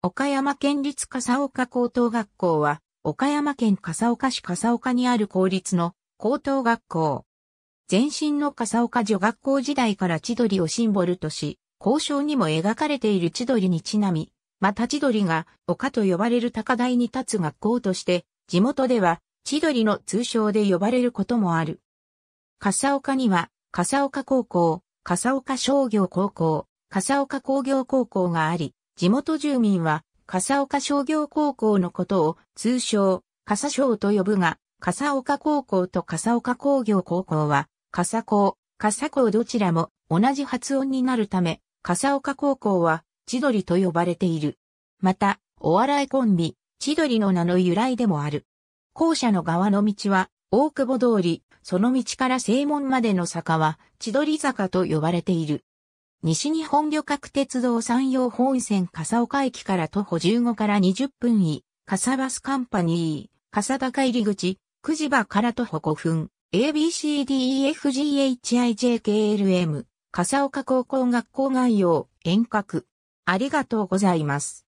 岡山県立笠岡高等学校は、岡山県笠岡市笠岡にある公立の高等学校。前身の笠岡女学校時代から千鳥をシンボルとし、交渉にも描かれている千鳥にちなみ、また千鳥が丘と呼ばれる高台に立つ学校として、地元では千鳥の通称で呼ばれることもある。笠岡には、笠岡高校、笠岡商業高校、笠岡工業高校があり、地元住民は、笠岡商業高校のことを通称、笠商と呼ぶが、笠岡高校と笠岡工業高校は、笠高、笠高どちらも同じ発音になるため、笠岡高校は千鳥と呼ばれている。また、お笑いコンビ、千鳥の名の由来でもある。校舎の側の道は、大久保通り、その道から正門までの坂は、千鳥坂と呼ばれている。西日本旅客鉄道山陽本線笠岡駅から徒歩15から20分位、笠バスカンパニー、笠高入口、九時場から徒歩5分、ABCDEFGHIJKLM、笠岡高校学校概要、遠隔。ありがとうございます。